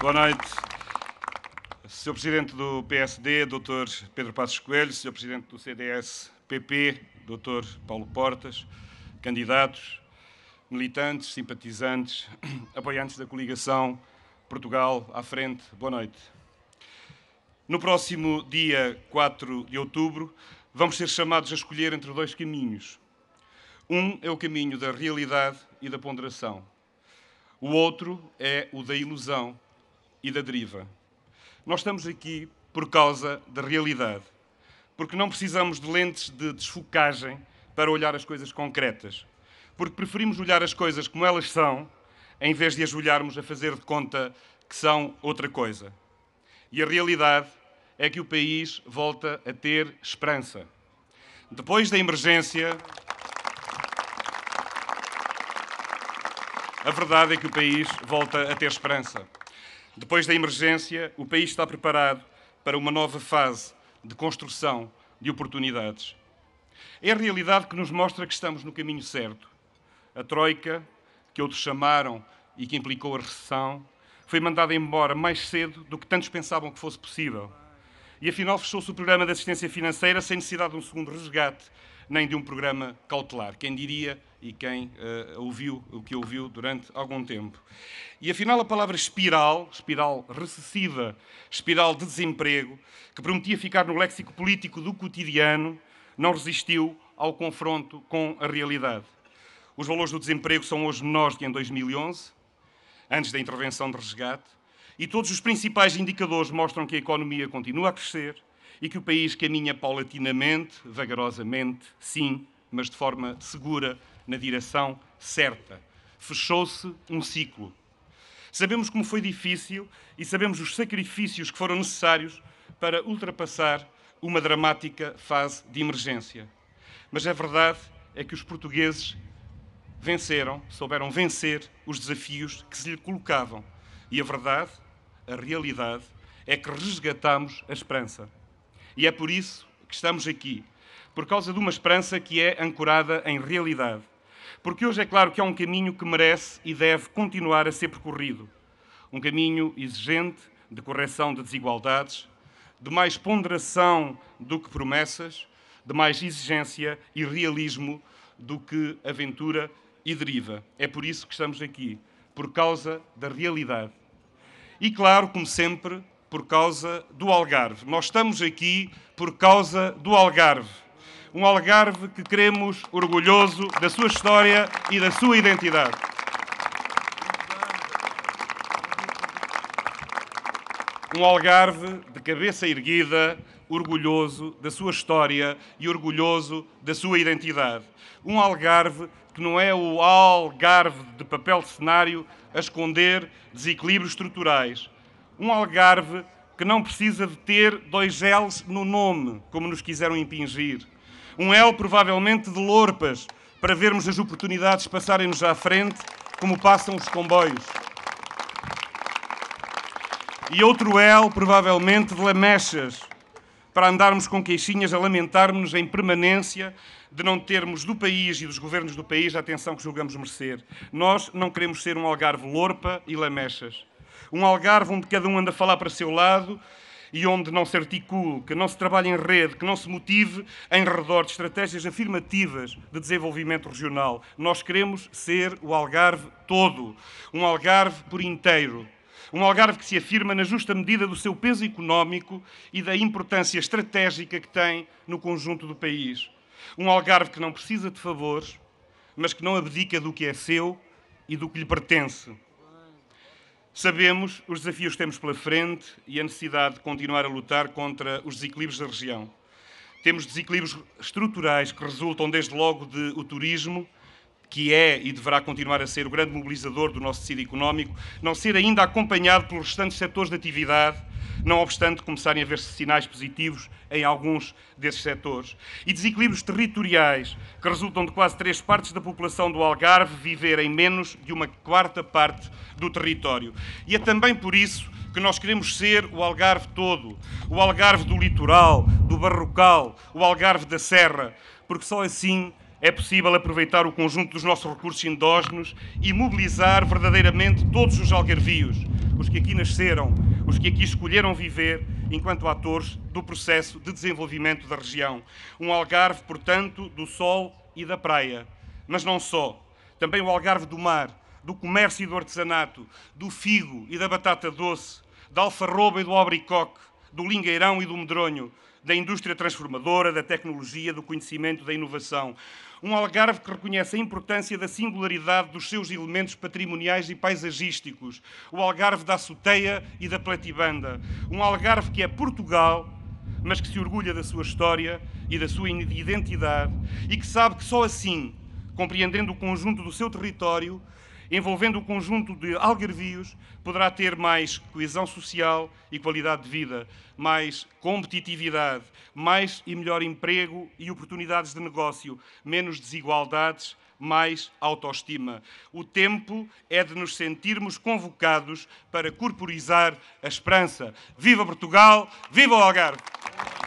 Boa noite. Sr. Presidente do PSD, Dr. Pedro Passos Coelho, Sr. Presidente do CDS-PP, Dr. Paulo Portas, candidatos, militantes, simpatizantes, apoiantes da coligação Portugal à frente, boa noite. No próximo dia 4 de outubro, vamos ser chamados a escolher entre dois caminhos. Um é o caminho da realidade e da ponderação. O outro é o da ilusão e da deriva. Nós estamos aqui por causa da realidade, porque não precisamos de lentes de desfocagem para olhar as coisas concretas, porque preferimos olhar as coisas como elas são, em vez de as olharmos a fazer de conta que são outra coisa. E a realidade é que o país volta a ter esperança. Depois da emergência, a verdade é que o país volta a ter esperança. Depois da emergência, o país está preparado para uma nova fase de construção de oportunidades. É a realidade que nos mostra que estamos no caminho certo. A Troika, que outros chamaram e que implicou a recessão, foi mandada embora mais cedo do que tantos pensavam que fosse possível. E afinal fechou-se o programa de assistência financeira sem necessidade de um segundo resgate, nem de um programa cautelar. Quem diria e quem uh, ouviu o que ouviu durante algum tempo. E afinal, a palavra espiral, espiral recessiva, espiral de desemprego, que prometia ficar no léxico político do cotidiano, não resistiu ao confronto com a realidade. Os valores do desemprego são hoje menores que em 2011, antes da intervenção de resgate, e todos os principais indicadores mostram que a economia continua a crescer e que o país caminha paulatinamente, vagarosamente, sim, mas de forma segura, na direção certa. Fechou-se um ciclo. Sabemos como foi difícil e sabemos os sacrifícios que foram necessários para ultrapassar uma dramática fase de emergência. Mas a verdade é que os portugueses venceram, souberam vencer os desafios que se lhe colocavam. E a verdade, a realidade, é que resgatamos a esperança. E é por isso que estamos aqui, por causa de uma esperança que é ancorada em realidade. Porque hoje é claro que é um caminho que merece e deve continuar a ser percorrido. Um caminho exigente de correção de desigualdades, de mais ponderação do que promessas, de mais exigência e realismo do que aventura e deriva. É por isso que estamos aqui, por causa da realidade. E claro, como sempre, por causa do Algarve. Nós estamos aqui por causa do Algarve um Algarve que queremos orgulhoso da sua história e da sua identidade. Um Algarve de cabeça erguida, orgulhoso da sua história e orgulhoso da sua identidade. Um Algarve que não é o Algarve de papel de cenário a esconder desequilíbrios estruturais. Um Algarve que não precisa de ter dois L's no nome, como nos quiseram impingir um El provavelmente de Lorpas, para vermos as oportunidades passarem-nos à frente, como passam os comboios. E outro El, provavelmente de Lamechas, para andarmos com queixinhas a lamentarmos-nos em permanência de não termos do país e dos governos do país a atenção que julgamos merecer. Nós não queremos ser um algarve lorpa e lamechas. Um algarve onde cada um anda a falar para seu lado e onde não se articule, que não se trabalhe em rede, que não se motive em redor de estratégias afirmativas de desenvolvimento regional. Nós queremos ser o Algarve todo, um Algarve por inteiro. Um Algarve que se afirma na justa medida do seu peso económico e da importância estratégica que tem no conjunto do país. Um Algarve que não precisa de favores, mas que não abdica do que é seu e do que lhe pertence Sabemos os desafios que temos pela frente e a necessidade de continuar a lutar contra os desequilíbrios da região. Temos desequilíbrios estruturais que resultam, desde logo, de o turismo, que é e deverá continuar a ser o grande mobilizador do nosso tecido económico, não ser ainda acompanhado pelos restantes setores de atividade não obstante começarem a ver-se sinais positivos em alguns desses setores. E desequilíbrios territoriais, que resultam de quase três partes da população do Algarve viverem menos de uma quarta parte do território. E é também por isso que nós queremos ser o Algarve todo, o Algarve do litoral, do barrocal, o Algarve da serra, porque só assim é possível aproveitar o conjunto dos nossos recursos endógenos e mobilizar verdadeiramente todos os algarvios, os que aqui nasceram, os que aqui escolheram viver enquanto atores do processo de desenvolvimento da região. Um Algarve, portanto, do sol e da praia. Mas não só. Também o Algarve do mar, do comércio e do artesanato, do figo e da batata doce, da alfarroba e do abricoque, do lingueirão e do medronho, da indústria transformadora, da tecnologia, do conhecimento, da inovação. Um Algarve que reconhece a importância da singularidade dos seus elementos patrimoniais e paisagísticos. O Algarve da Soteia e da Platibanda. Um Algarve que é Portugal, mas que se orgulha da sua história e da sua identidade e que sabe que só assim, compreendendo o conjunto do seu território, envolvendo o conjunto de algarvios, poderá ter mais coesão social e qualidade de vida, mais competitividade, mais e melhor emprego e oportunidades de negócio, menos desigualdades, mais autoestima. O tempo é de nos sentirmos convocados para corporizar a esperança. Viva Portugal! Viva o Algarve!